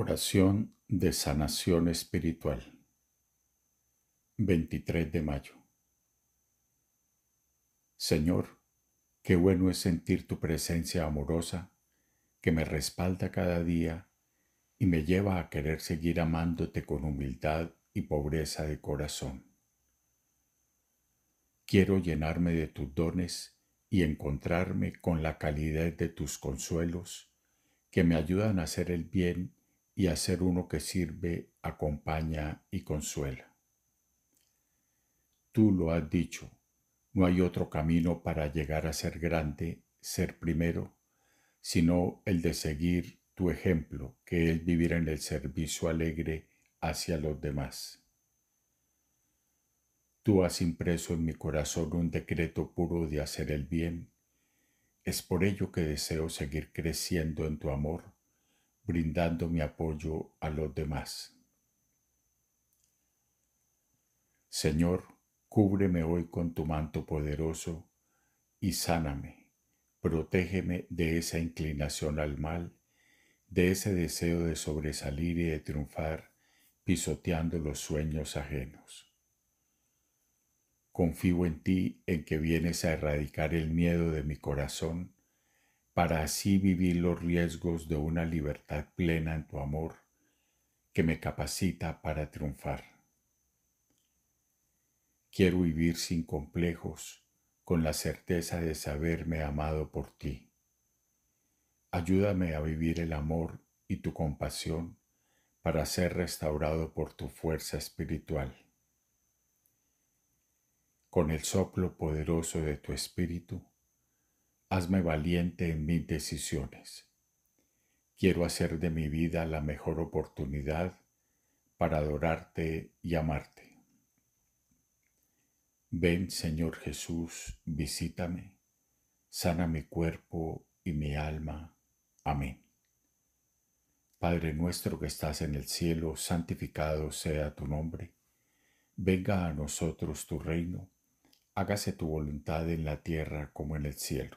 Oración de sanación espiritual. 23 de mayo. Señor, qué bueno es sentir tu presencia amorosa que me respalda cada día y me lleva a querer seguir amándote con humildad y pobreza de corazón. Quiero llenarme de tus dones y encontrarme con la calidez de tus consuelos que me ayudan a hacer el bien y hacer uno que sirve, acompaña y consuela. Tú lo has dicho, no hay otro camino para llegar a ser grande, ser primero, sino el de seguir tu ejemplo, que es vivir en el servicio alegre hacia los demás. Tú has impreso en mi corazón un decreto puro de hacer el bien. Es por ello que deseo seguir creciendo en tu amor brindando mi apoyo a los demás. Señor, cúbreme hoy con tu manto poderoso y sáname, protégeme de esa inclinación al mal, de ese deseo de sobresalir y de triunfar pisoteando los sueños ajenos. Confío en ti, en que vienes a erradicar el miedo de mi corazón, para así vivir los riesgos de una libertad plena en tu amor que me capacita para triunfar. Quiero vivir sin complejos, con la certeza de saberme amado por ti. Ayúdame a vivir el amor y tu compasión para ser restaurado por tu fuerza espiritual. Con el soplo poderoso de tu espíritu, hazme valiente en mis decisiones. Quiero hacer de mi vida la mejor oportunidad para adorarte y amarte. Ven, Señor Jesús, visítame, sana mi cuerpo y mi alma. Amén. Padre nuestro que estás en el cielo, santificado sea tu nombre. Venga a nosotros tu reino, hágase tu voluntad en la tierra como en el cielo.